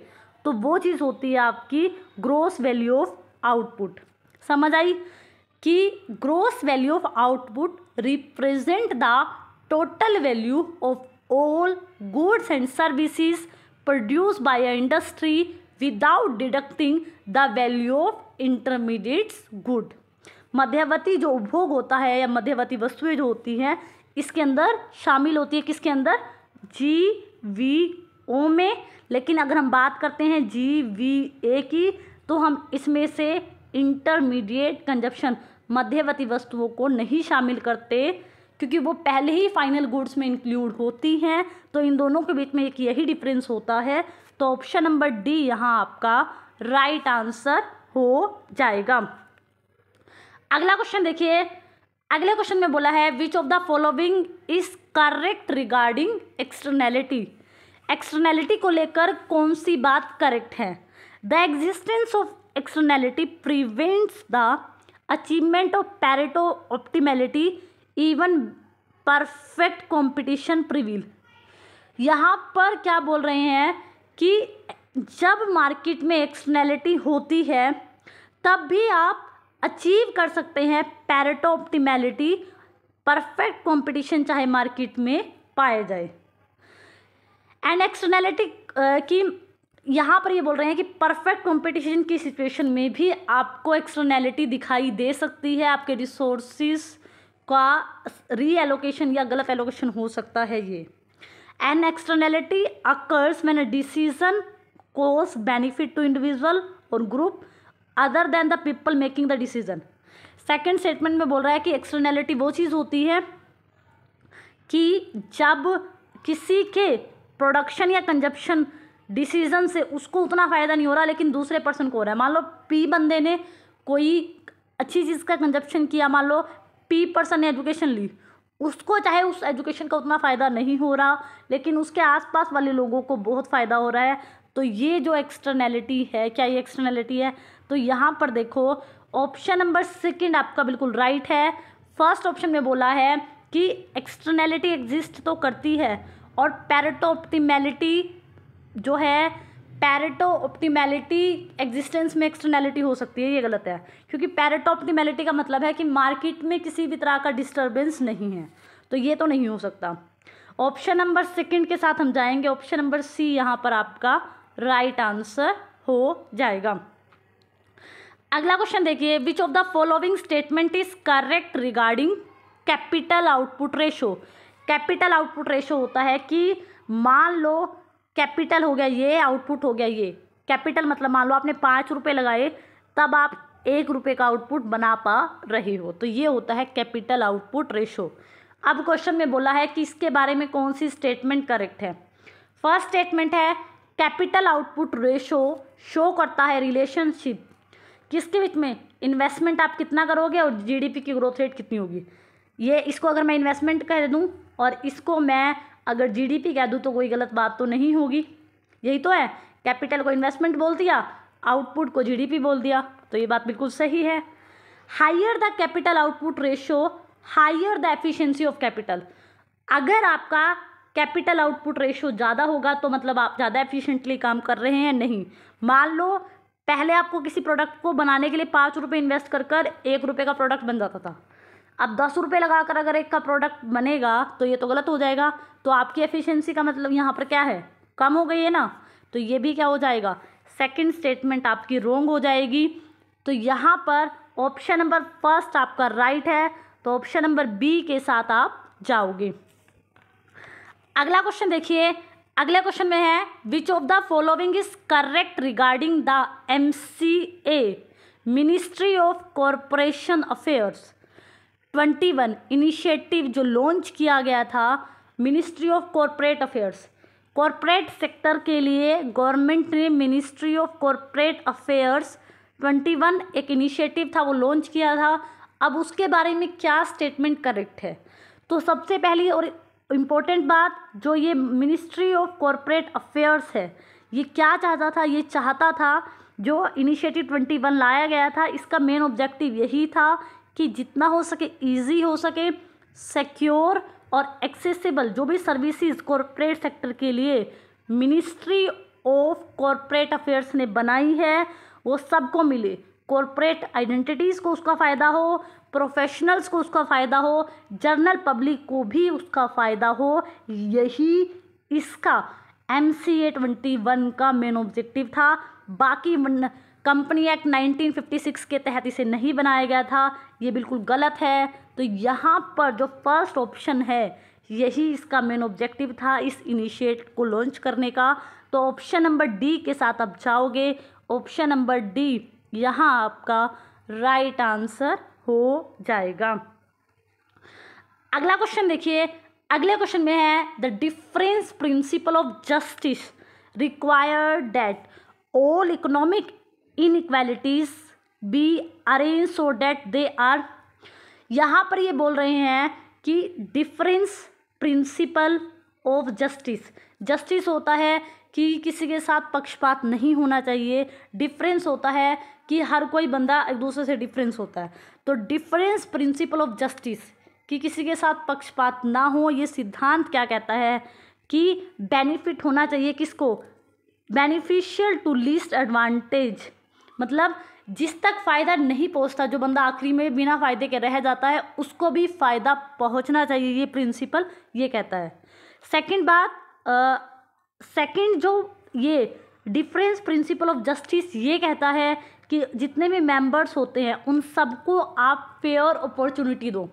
तो वो चीज़ होती है आपकी ग्रोस वैल्यू ऑफ आउटपुट समझ आई कि gross value of output represent the total value of all goods and services produce by a industry without deducting the value of intermediates good मध्यवर्ती जो उपभोग होता है या मध्यवर्ती वस्तुएं जो होती हैं इसके अंदर शामिल होती है किसके अंदर जी वी ओ में लेकिन अगर हम बात करते हैं जी वी ए की तो हम इसमें से इंटरमीडिएट कंजप्शन मध्यवर्ती वस्तुओं को नहीं शामिल करते क्योंकि वो पहले ही फाइनल गुड्स में इंक्लूड होती हैं तो इन दोनों के बीच में एक यही डिफरेंस होता है तो ऑप्शन नंबर डी यहाँ आपका राइट right आंसर हो जाएगा अगला क्वेश्चन देखिए अगले क्वेश्चन में बोला है which of the following is correct regarding externality externality को लेकर कौन सी बात करेक्ट है the existence of externality prevents the achievement of Pareto optimality even perfect competition prevail यहाँ पर क्या बोल रहे हैं कि जब मार्केट में एक्सटर्नैलिटी होती है तब भी आप अचीव कर सकते हैं पैरेटो ऑप्टीमैलिटी परफेक्ट कंपटीशन चाहे मार्केट में पाया जाए एंड एक्सटर्नैलिटी की यहाँ पर ये बोल रहे हैं कि परफेक्ट कंपटीशन की सिचुएशन में भी आपको एक्सटर्नैलिटी दिखाई दे सकती है आपके रिसोर्सिस का रीएलोकेशन या गलत एलोकेशन हो सकता है ये an externality occurs when decision cause benefit to individual और group other than the people making the decision second statement में बोल रहा है कि एक्सटर्नैलिटी वो चीज़ होती है कि जब किसी के प्रोडक्शन या कंजप्शन डिसीजन से उसको उतना फ़ायदा नहीं हो रहा लेकिन दूसरे पर्सन को हो रहा है मान लो पी बंदे ने कोई अच्छी चीज़ का कंजप्शन किया मान लो पी पर्सन ने एजुकेशन ली उसको चाहे उस एजुकेशन का उतना फ़ायदा नहीं हो रहा लेकिन उसके आसपास वाले लोगों को बहुत फ़ायदा हो रहा है तो ये जो एक्सटर्नैलिटी है क्या ये एक्सटर्नैलिटी है तो यहाँ पर देखो ऑप्शन नंबर सेकंड आपका बिल्कुल राइट है फर्स्ट ऑप्शन में बोला है कि एक्सटर्नैलिटी एग्जिस्ट तो करती है और पैरेटोप्टिमैलिटी जो है पैरेटो ऑप्टीमेलिटी एग्जिस्टेंस में एक्सटर्नैलिटी हो सकती है ये गलत है क्योंकि पैरेटो ऑप्टीमेलिटी का मतलब है कि मार्केट में किसी भी तरह का डिस्टर्बेंस नहीं है तो ये तो नहीं हो सकता ऑप्शन नंबर सेकंड के साथ हम जाएंगे ऑप्शन नंबर सी यहाँ पर आपका राइट right आंसर हो जाएगा अगला क्वेश्चन देखिए which of the following statement is correct regarding capital output ratio capital output ratio होता है कि मान लो कैपिटल हो गया ये आउटपुट हो गया ये कैपिटल मतलब मान लो आपने पाँच रुपये लगाए तब आप एक रुपये का आउटपुट बना पा रहे हो तो ये होता है कैपिटल आउटपुट रेशो अब क्वेश्चन में बोला है कि इसके बारे में कौन सी स्टेटमेंट करेक्ट है फर्स्ट स्टेटमेंट है कैपिटल आउटपुट रेशो शो करता है रिलेशनशिप किसके बीच में इन्वेस्टमेंट आप कितना करोगे और जीडीपी की ग्रोथ रेट कितनी होगी ये इसको अगर मैं इन्वेस्टमेंट कह दूँ और इसको मैं अगर जीडीपी कह दूँ तो कोई गलत बात तो नहीं होगी यही तो है कैपिटल को इन्वेस्टमेंट बोल दिया आउटपुट को जीडीपी बोल दिया तो ये बात बिल्कुल सही है higher the capital output ratio higher the efficiency of capital अगर आपका कैपिटल आउटपुट रेशो ज़्यादा होगा तो मतलब आप ज़्यादा एफिशिएंटली काम कर रहे हैं नहीं मान लो पहले आपको किसी प्रोडक्ट को बनाने के लिए पाँच रुपये इन्वेस्ट कर कर एक रुपये का प्रोडक्ट बन जाता था अब दस रुपये लगा कर अगर एक का प्रोडक्ट बनेगा तो ये तो गलत हो जाएगा तो आपकी एफिशिएंसी का मतलब यहाँ पर क्या है कम हो गई है ना तो ये भी क्या हो जाएगा सेकंड स्टेटमेंट आपकी रोंग हो जाएगी तो यहाँ पर ऑप्शन नंबर फर्स्ट आपका राइट right है तो ऑप्शन नंबर बी के साथ आप जाओगे अगला क्वेश्चन देखिए अगले क्वेश्चन में है which of the following is correct regarding the M C A ministry of corporation affairs twenty one initiative जो लॉन्च किया गया था ministry of corporate affairs corporate sector के लिए गवर्नमेंट ने ministry of corporate affairs twenty one एक initiative था वो लॉन्च किया था अब उसके बारे में क्या स्टेटमेंट करेक्ट है तो सबसे पहली और इम्पोर्टेंट बात जो ये मिनिस्ट्री ऑफ कॉरपोरेट अफेयर्स है ये क्या चाहता था ये चाहता था जो इनिशिएटिव ट्वेंटी वन लाया गया था इसका मेन ऑब्जेक्टिव यही था कि जितना हो सके ईजी हो सके सिक्योर और एक्सेसिबल जो भी सर्विसेज कॉरपोरेट सेक्टर के लिए मिनिस्ट्री ऑफ कॉरपोरेट अफेयर्स ने बनाई है वो सबको मिले कॉरपोरेट आइडेंटिटीज़ को उसका फ़ायदा हो प्रोफेशनल्स को उसका फ़ायदा हो जर्नल पब्लिक को भी उसका फ़ायदा हो यही इसका M C A twenty one का मेन ऑब्जेक्टिव था बाकी कंपनी एक्ट 1956 के तहत इसे नहीं बनाया गया था ये बिल्कुल गलत है तो यहाँ पर जो फर्स्ट ऑप्शन है यही इसका मेन ऑब्जेक्टिव था इस इनिशिएट को लॉन्च करने का तो ऑप्शन नंबर डी के साथ आप जाओगे ऑप्शन नंबर डी यहाँ आपका राइट right आंसर हो जाएगा अगला क्वेश्चन देखिए अगले क्वेश्चन में है the difference principle of justice required that all economic inequalities be arrange so that they are यहाँ पर ये बोल रहे हैं कि difference principle of justice justice होता है कि किसी के साथ पक्षपात नहीं होना चाहिए डिफरेंस होता है कि हर कोई बंदा एक दूसरे से डिफरेंस होता है तो डिफरेंस प्रिंसिपल ऑफ जस्टिस कि किसी के साथ पक्षपात ना हो ये सिद्धांत क्या कहता है कि बेनिफिट होना चाहिए किसको बेनिफिशियल टू लीस्ट एडवांटेज मतलब जिस तक फ़ायदा नहीं पहुंचता जो बंदा आखिरी में बिना फ़ायदे के रह जाता है उसको भी फ़ायदा पहुंचना चाहिए ये प्रिंसिपल ये कहता है सेकंड बात सेकंड जो ये डिफरेंस प्रिंसिपल ऑफ जस्टिस ये कहता है कि जितने भी मेंबर्स होते हैं उन सबको आप फेयर अपॉर्चुनिटी दो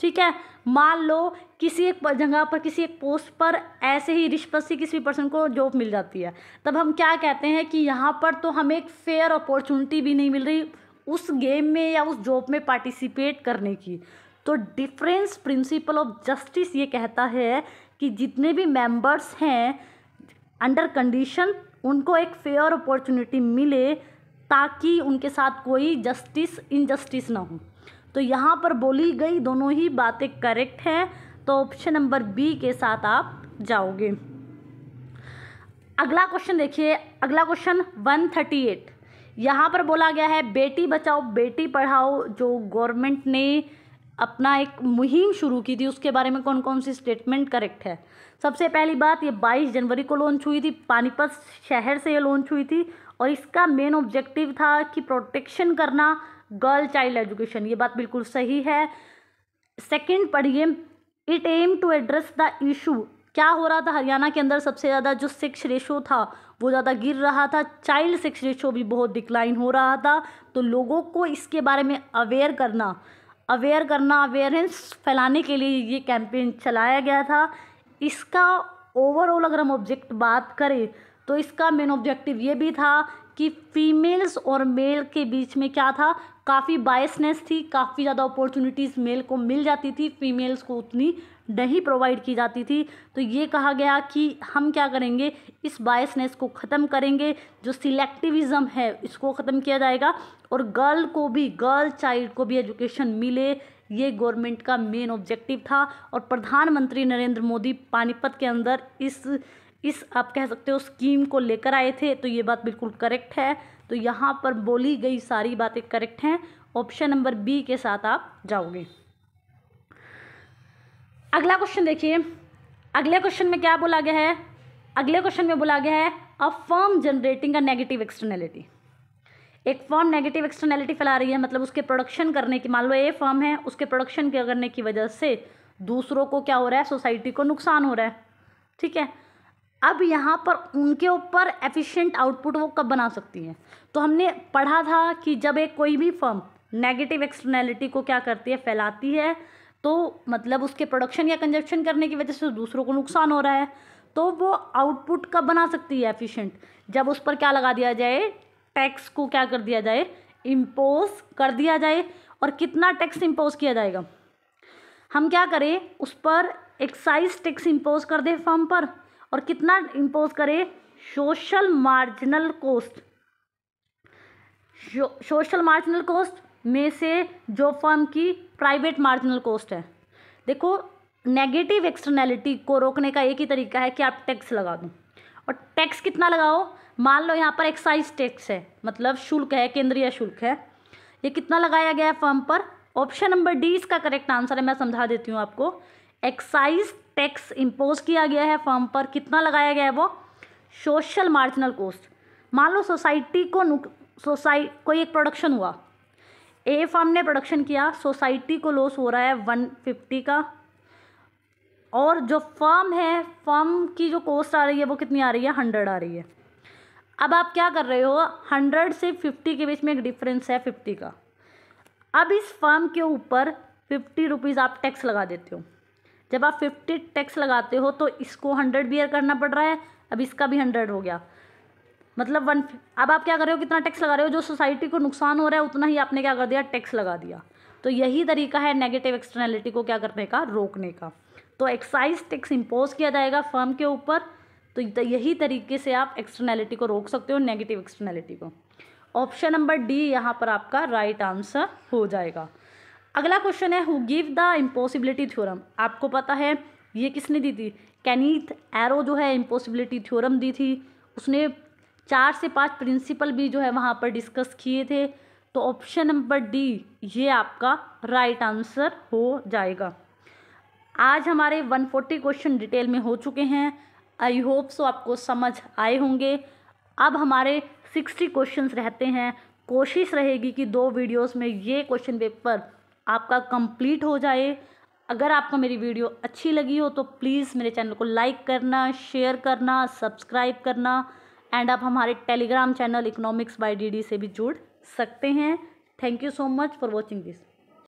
ठीक है मान लो किसी एक जगह पर किसी एक पोस्ट पर ऐसे ही रिश्वत से किसी पर्सन को जॉब मिल जाती है तब हम क्या कहते हैं कि यहाँ पर तो हमें एक फेयर अपॉर्चुनिटी भी नहीं मिल रही उस गेम में या उस जॉब में पार्टिसिपेट करने की तो डिफरेंस प्रिंसिपल ऑफ जस्टिस ये कहता है कि जितने भी मेंबर्स हैं अंडर कंडीशन उनको एक फेयर अपॉर्चुनिटी मिले ताकि उनके साथ कोई जस्टिस इनजस्टिस ना हो तो यहाँ पर बोली गई दोनों ही बातें करेक्ट हैं तो ऑप्शन नंबर बी के साथ आप जाओगे अगला क्वेश्चन देखिए अगला क्वेश्चन वन थर्टी एट यहाँ पर बोला गया है बेटी बचाओ बेटी पढ़ाओ जो गवर्नमेंट ने अपना एक मुहिम शुरू की थी उसके बारे में कौन कौन सी स्टेटमेंट करेक्ट है सबसे पहली बात ये 22 जनवरी को लॉन्च हुई थी पानीपत शहर से ये लॉन्च हुई थी और इसका मेन ऑब्जेक्टिव था कि प्रोटेक्शन करना गर्ल चाइल्ड एजुकेशन ये बात बिल्कुल सही है सेकंड पढ़िए it aim to address the issue क्या हो रहा था हरियाणा के अंदर सबसे ज़्यादा जो सेक्स रेशो था वो ज़्यादा गिर रहा था चाइल्ड सेक्स रेशो भी बहुत डिक्लाइन हो रहा था तो लोगों को इसके बारे में अवेयर करना अवेयर करना अवेयरनेस फैलाने के लिए ये कैंपेन चलाया गया था इसका ओवरऑल अगर हम ऑब्जेक्ट बात करें तो इसका मेन ऑब्जेक्टिव ये भी था कि फीमेल्स और मेल के बीच में क्या था काफ़ी बायसनेस थी काफ़ी ज़्यादा अपॉर्चुनिटीज़ मेल को मिल जाती थी फीमेल्स को उतनी नहीं प्रोवाइड की जाती थी तो ये कहा गया कि हम क्या करेंगे इस बायसनेस को ख़त्म करेंगे जो सिलेक्टिविज़म है इसको ख़त्म किया जाएगा और गर्ल को भी गर्ल चाइल्ड को भी एजुकेशन मिले ये गवर्नमेंट का मेन ऑब्जेक्टिव था और प्रधानमंत्री नरेंद्र मोदी पानीपत के अंदर इस इस आप कह सकते हो स्कीम को लेकर आए थे तो ये बात बिल्कुल करेक्ट है तो यहाँ पर बोली गई सारी बातें करेक्ट हैं ऑप्शन नंबर बी के साथ आप जाओगे अगला क्वेश्चन देखिए अगले क्वेश्चन में क्या बोला गया है अगले क्वेश्चन में बोला गया है a firm generating a negative externality एक फर्म नेगेटिव एक्सटर्नैलिटी फैला रही है मतलब उसके प्रोडक्शन करने की मान लो ए फर्म है उसके प्रोडक्शन करने की वजह से दूसरों को क्या हो रहा है सोसाइटी को नुकसान हो रहा है ठीक है अब यहाँ पर उनके ऊपर एफिशिएंट आउटपुट वो कब बना सकती हैं तो हमने पढ़ा था कि जब एक कोई भी फर्म नेगेटिव एक्सटर्नैलिटी को क्या करती है फैलाती है तो मतलब उसके प्रोडक्शन या कंजप्शन करने की वजह से दूसरों को नुकसान हो रहा है तो वो आउटपुट कब बना सकती है एफिशिएंट जब उस पर क्या लगा दिया जाए टैक्स को क्या कर दिया जाए इम्पोज कर दिया जाए और कितना टैक्स इम्पोज किया जाएगा हम क्या करें उस पर एक्साइज टैक्स इम्पोज कर दें फर्म पर और कितना इम्पोज करे social marginal cost social marginal cost में से जो फर्म की प्राइवेट मार्जिनल कॉस्ट है देखो नेगेटिव एक्सटर्नैलिटी को रोकने का एक ही तरीका है कि आप टैक्स लगा दो और टैक्स कितना लगाओ मान लो यहाँ पर एक्साइज टैक्स है मतलब शुल्क है केंद्रीय शुल्क है ये कितना लगाया गया है फर्म पर ऑप्शन नंबर डी इसका करेक्ट आंसर है मैं समझा देती हूँ आपको एक्साइज टैक्स इम्पोज किया गया है फर्म पर कितना लगाया गया है वो सोशल मार्जिनल कोस्ट मान लो सोसाइटी को सोसाइ कोई एक प्रोडक्शन हुआ ए फर्म ने प्रोडक्शन किया सोसाइटी को लॉस हो रहा है वन फिफ्टी का और जो फर्म है फर्म की जो कॉस्ट आ रही है वो कितनी आ रही है हंड्रेड आ रही है अब आप क्या कर रहे हो हंड्रेड से फिफ्टी के बीच में एक डिफरेंस है फिफ्टी का अब इस फर्म के ऊपर फिफ्टी रुपीज़ आप टैक्स लगा देते हो जब आप फिफ्टी टैक्स लगाते हो तो इसको हंड्रेड बियर करना पड़ रहा है अब इसका भी हंड्रेड हो गया मतलब वन अब आप क्या कर रहे हो कितना टैक्स लगा रहे हो जो सोसाइटी को नुकसान हो रहा है उतना ही आपने क्या कर दिया टैक्स लगा दिया तो यही तरीका है नेगेटिव एक्सटर्नैलिटी को क्या करने का रोकने का तो एक्साइज टैक्स इम्पोज किया जाएगा फर्म के ऊपर तो यही तरीके से आप एक्सटर्नैलिटी को रोक सकते हो नेगेटिव एक्सटर्नैलिटी को ऑप्शन नंबर डी यहाँ पर आपका राइट right आंसर हो जाएगा अगला क्वेश्चन है who give the impossibility theorem आपको पता है ये किसने दी थी कैनीथ एरो जो है इम्पॉसिबिलिटी थ्योरम दी थी उसने चार से पांच प्रिंसिपल भी जो है वहाँ पर डिस्कस किए थे तो ऑप्शन नंबर डी ये आपका राइट right आंसर हो जाएगा आज हमारे 140 क्वेश्चन डिटेल में हो चुके हैं आई होप सो आपको समझ आए होंगे अब हमारे 60 क्वेश्चंस रहते हैं कोशिश रहेगी कि दो वीडियोस में ये क्वेश्चन पेपर आपका कंप्लीट हो जाए अगर आपको मेरी वीडियो अच्छी लगी हो तो प्लीज़ मेरे चैनल को लाइक करना शेयर करना सब्सक्राइब करना एंड आप हमारे Telegram channel economics by DD से भी जुड़ सकते हैं thank you so much for watching this